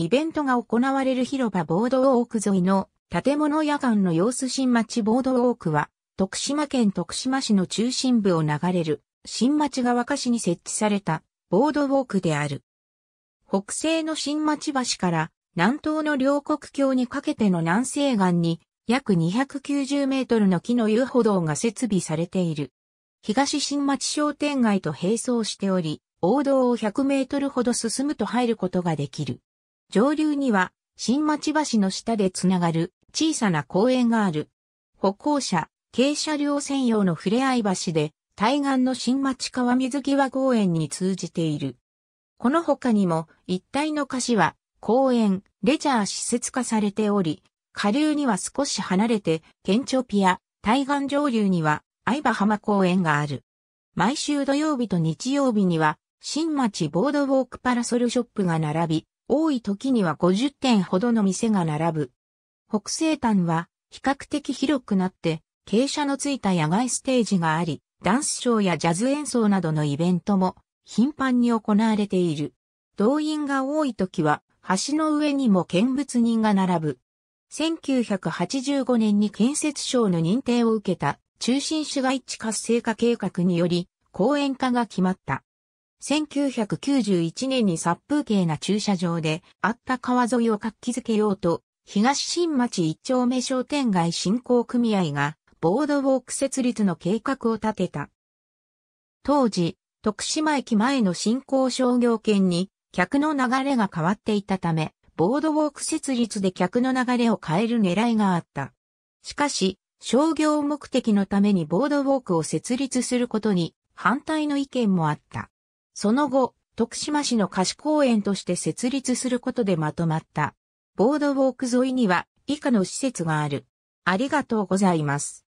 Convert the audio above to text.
イベントが行われる広場ボードウォーク沿いの建物夜間の様子新町ボードウォークは、徳島県徳島市の中心部を流れる新町川歌市に設置されたボードウォークである。北西の新町橋から南東の両国橋にかけての南西岸に約290メートルの木の遊歩道が設備されている。東新町商店街と並走しており、王道を100メートルほど進むと入ることができる。上流には新町橋の下でつながる小さな公園がある。歩行者、軽車両専用のふれあい橋で対岸の新町川水際公園に通じている。この他にも一帯の橋は公園、レジャー施設化されており、下流には少し離れて、県庁ピア、対岸上流には相葉浜公園がある。毎週土曜日と日曜日には、新町ボードウォークパラソルショップが並び、多い時には50店ほどの店が並ぶ。北西端は比較的広くなって傾斜のついた野外ステージがあり、ダンスショーやジャズ演奏などのイベントも頻繁に行われている。動員が多い時は橋の上にも見物人が並ぶ。1985年に建設省の認定を受けた中心市街地活性化計画により公園化が決まった。1991年に殺風景な駐車場であった川沿いを活気づけようと、東新町一丁目商店街振興組合が、ボードウォーク設立の計画を立てた。当時、徳島駅前の新興商業圏に客の流れが変わっていたため、ボードウォーク設立で客の流れを変える狙いがあった。しかし、商業目的のためにボードウォークを設立することに反対の意見もあった。その後、徳島市の菓子公園として設立することでまとまった。ボードウォーク沿いには以下の施設がある。ありがとうございます。